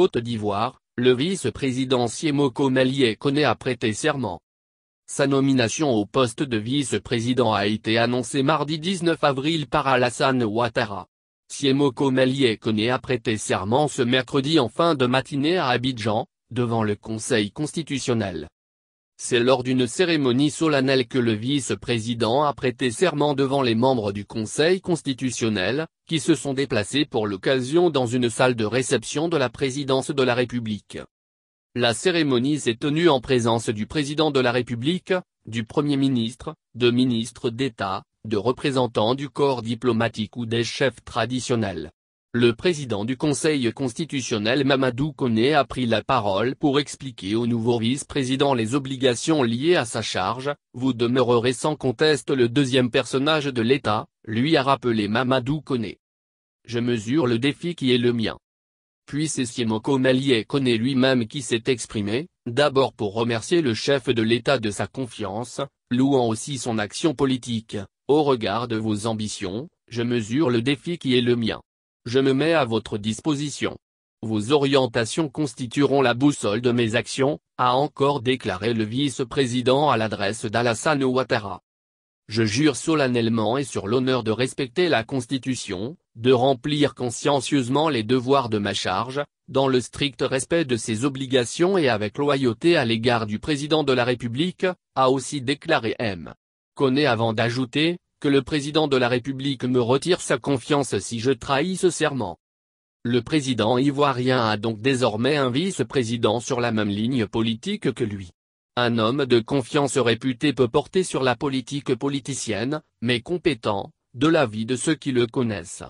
Côte d'Ivoire, le vice-président Siemoko Malié connaît a prêté serment. Sa nomination au poste de vice-président a été annoncée mardi 19 avril par Alassane Ouattara. Siemoko Malié connaît a prêté serment ce mercredi en fin de matinée à Abidjan, devant le Conseil constitutionnel. C'est lors d'une cérémonie solennelle que le vice-président a prêté serment devant les membres du Conseil constitutionnel, qui se sont déplacés pour l'occasion dans une salle de réception de la présidence de la République. La cérémonie s'est tenue en présence du président de la République, du Premier ministre, de ministres d'État, de représentants du corps diplomatique ou des chefs traditionnels. Le président du Conseil constitutionnel Mamadou Koné a pris la parole pour expliquer au nouveau vice-président les obligations liées à sa charge, vous demeurerez sans conteste le deuxième personnage de l'État, lui a rappelé Mamadou Koné. Je mesure le défi qui est le mien. Puis c'est Siemoko Malié Koné lui-même qui s'est exprimé, d'abord pour remercier le chef de l'État de sa confiance, louant aussi son action politique, au regard de vos ambitions, je mesure le défi qui est le mien. Je me mets à votre disposition. Vos orientations constitueront la boussole de mes actions, a encore déclaré le vice-président à l'adresse d'Alassane Ouattara. Je jure solennellement et sur l'honneur de respecter la Constitution, de remplir consciencieusement les devoirs de ma charge, dans le strict respect de ses obligations et avec loyauté à l'égard du président de la République, a aussi déclaré M. Connaît avant d'ajouter, que le président de la République me retire sa confiance si je trahis ce serment. Le président ivoirien a donc désormais un vice-président sur la même ligne politique que lui. Un homme de confiance réputé peut porter sur la politique politicienne, mais compétent, de l'avis de ceux qui le connaissent.